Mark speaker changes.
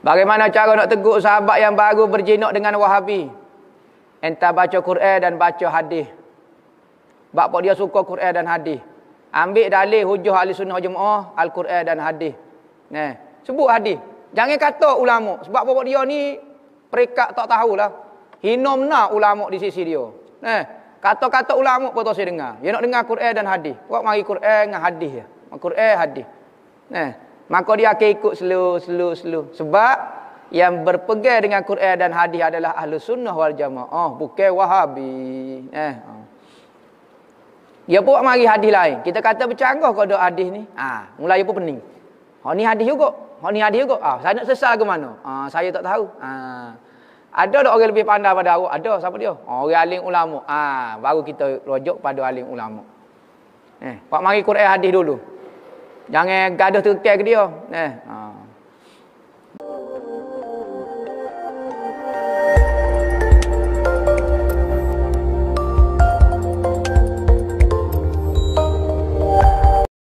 Speaker 1: Bagaimana cara nak teguk sahabat yang baru berjinak dengan wahabi? Entah baca Quran dan baca hadis. Bak Sebab dia suka Quran dan hadis. Ambil dalih hujuh ahli sunnah jemaah Al-Quran dan hadis. Neh, sebut hadis. Jangan kata ulama. Sebab bapak dia ni perikat tak tahulah. Hinom nak ulama di sisi dia. Neh, kata-kata ulama pun tak saya dengar. Dia nak dengar Quran dan hadis. Buat mari Quran dengan hadis. Quran, hadis. Neh maka dia akan ikut slow slow slow sebab yang berpegang dengan Quran dan hadis adalah ahlu sunnah wal jamaah oh, bukan wahabi eh oh. dia buat mari hadis lain kita kata bercanggah kau ada hadis ni ha ah, mulai dia pun pening ha ni hadis juga ha ni hadis juga ah saya nak sesal ke mana ha saya tak tahu ha ada tak orang lebih pandai pada awak? Ada, siapa dia? Oh, orang alim ulama. Ah, ha, baru kita rojok pada alim ulama. Eh, Pak mari Quran hadis dulu. Jangan gaduh terkel ke dia. Eh, ha.